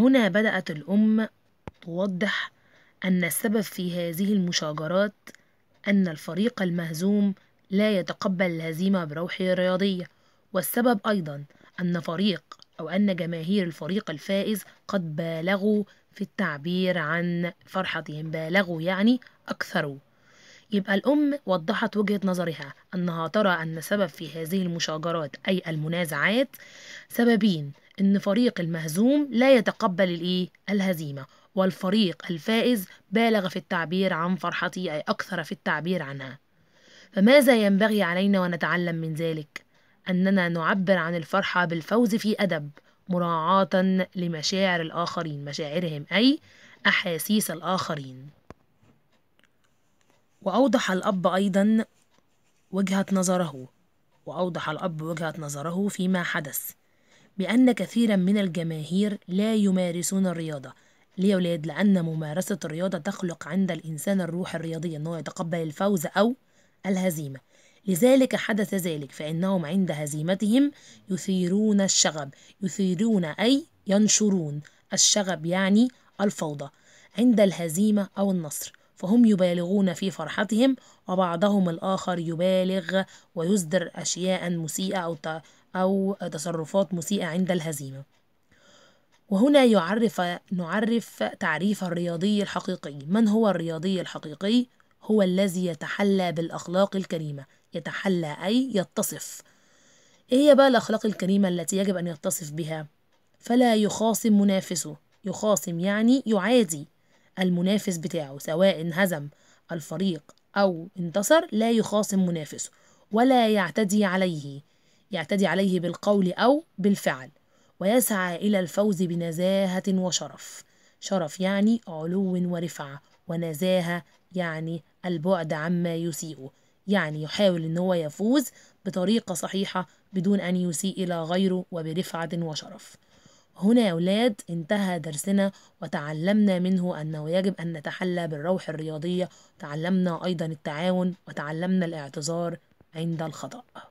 هنا بدأت الأم توضح أن السبب في هذه المشاجرات أن الفريق المهزوم لا يتقبل الهزيمة بروحه الرياضية والسبب أيضا أن فريق أو أن جماهير الفريق الفائز قد بالغوا في التعبير عن فرحتهم بالغوا يعني أكثروا يبقى الأم وضحت وجهة نظرها أنها ترى أن سبب في هذه المشاجرات أي المنازعات سببين إن فريق المهزوم لا يتقبل الإيه؟ الهزيمة والفريق الفائز بالغ في التعبير عن فرحته أي أكثر في التعبير عنها فماذا ينبغي علينا ونتعلم من ذلك؟ أننا نعبر عن الفرحة بالفوز في أدب مراعاة لمشاعر الآخرين مشاعرهم أي أحاسيس الآخرين وأوضح الأب أيضا وجهة نظره وأوضح الأب وجهة نظره فيما حدث بأن كثيرا من الجماهير لا يمارسون الرياضة ليه أولاد؟ لأن ممارسة الرياضة تخلق عند الإنسان الروح الرياضية أنه يتقبل الفوز أو الهزيمة لذلك حدث ذلك فإنهم عند هزيمتهم يثيرون الشغب يثيرون أي ينشرون الشغب يعني الفوضى عند الهزيمة أو النصر فهم يبالغون في فرحتهم وبعضهم الآخر يبالغ ويصدر أشياء مسيئة أو أو تصرفات مسيئة عند الهزيمة وهنا يعرف نعرف تعريف الرياضي الحقيقي من هو الرياضي الحقيقي هو الذي يتحلى بالأخلاق الكريمة يتحلى أي يتصف إيه هي بقى الأخلاق الكريمة التي يجب أن يتصف بها فلا يخاصم منافسه يخاصم يعني يعادي المنافس بتاعه سواء هزم الفريق أو انتصر لا يخاصم منافسه ولا يعتدي عليه يعتدي عليه بالقول أو بالفعل ويسعى إلى الفوز بنزاهة وشرف شرف يعني علو ورفعة ونزاهة يعني البعد عما يسيئه يعني يحاول إن هو يفوز بطريقة صحيحة بدون أن يسيء إلى غيره وبرفعة وشرف هنا يا أولاد انتهى درسنا وتعلمنا منه أنه يجب أن نتحلى بالروح الرياضية تعلمنا أيضا التعاون وتعلمنا الاعتذار عند الخطأ